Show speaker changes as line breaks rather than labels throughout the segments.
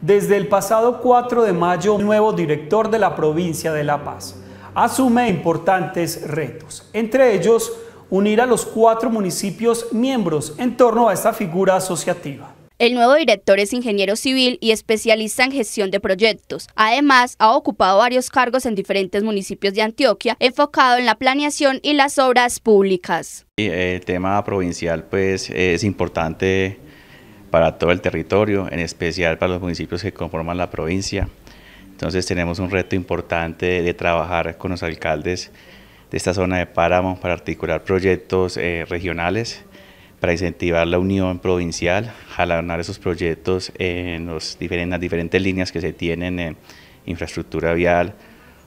Desde el pasado 4 de mayo, nuevo director de la provincia de La Paz asume importantes retos, entre ellos unir a los cuatro municipios miembros en torno a esta figura asociativa.
El nuevo director es ingeniero civil y especialista en gestión de proyectos. Además, ha ocupado varios cargos en diferentes municipios de Antioquia, enfocado en la planeación y las obras públicas.
El tema provincial pues, es importante para todo el territorio, en especial para los municipios que conforman la provincia. Entonces tenemos un reto importante de trabajar con los alcaldes de esta zona de páramo para articular proyectos eh, regionales, para incentivar la unión provincial, jalar esos proyectos en, las diferentes líneas que se tienen en infraestructura vial,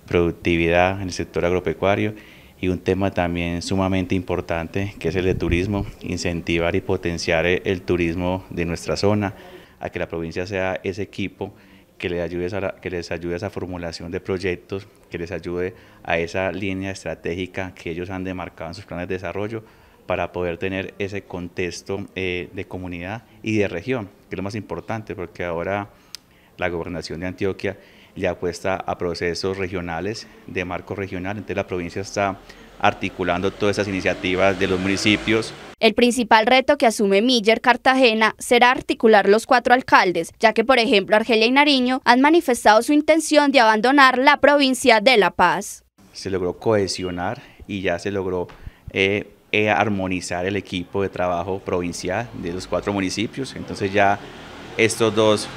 productividad en el sector agropecuario y un tema también sumamente importante que es el de turismo, incentivar y potenciar e-, el turismo de nuestra zona, a que la provincia sea ese equipo que les ayude a, esa formulación de proyectos, que les ayude a esa línea estratégica que ellos han demarcado en sus planes de desarrollo para poder tener ese contexto eh, de comunidad y de región, que es lo más importante, porque ahora la gobernación de Antioquia ya apuesta a procesos regionales de marco regional. Entonces la provincia está articulando todas esas iniciativas de los municipios.
El principal reto que asume Miller Cartagena será articular los cuatro alcaldes, ya que por ejemplo Argelia y Nariño han manifestado su intención de abandonar la provincia de La Paz.
Se logró cohesionar y ya se logró eh, eh, armonizar el equipo de trabajo provincial de los cuatro municipios, entonces ya estos dos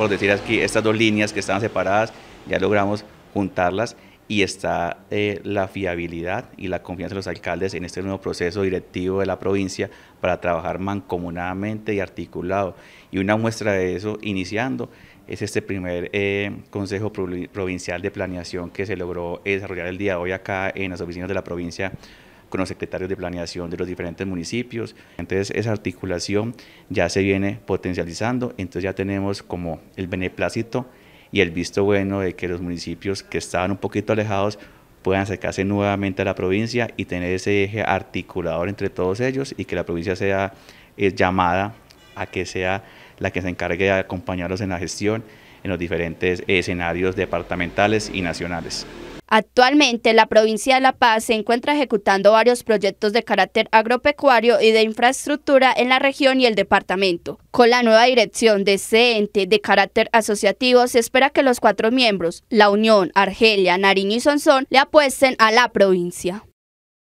por decir aquí, estas dos líneas que estaban separadas, ya logramos juntarlas y está eh, la fiabilidad y la confianza de los alcaldes en este nuevo proceso directivo de la provincia para trabajar mancomunadamente y articulado. Y una muestra de eso, iniciando, es este primer eh, Consejo Provincial de Planeación que se logró desarrollar el día de hoy acá en las oficinas de la provincia con los secretarios de planeación de los diferentes municipios. Entonces esa articulación ya se viene potencializando, entonces ya tenemos como el beneplácito y el visto bueno de que los municipios que estaban un poquito alejados puedan acercarse nuevamente a la provincia y tener ese eje articulador entre todos ellos y que la provincia sea eh, llamada a que sea la que se encargue de acompañarlos en la gestión en los diferentes escenarios departamentales y nacionales.
Actualmente, la provincia de La Paz se encuentra ejecutando varios proyectos de carácter agropecuario y de infraestructura en la región y el departamento. Con la nueva dirección de este ente de carácter asociativo, se espera que los cuatro miembros, la Unión, Argelia, Nariño y Sonsón, le apuesten a la provincia.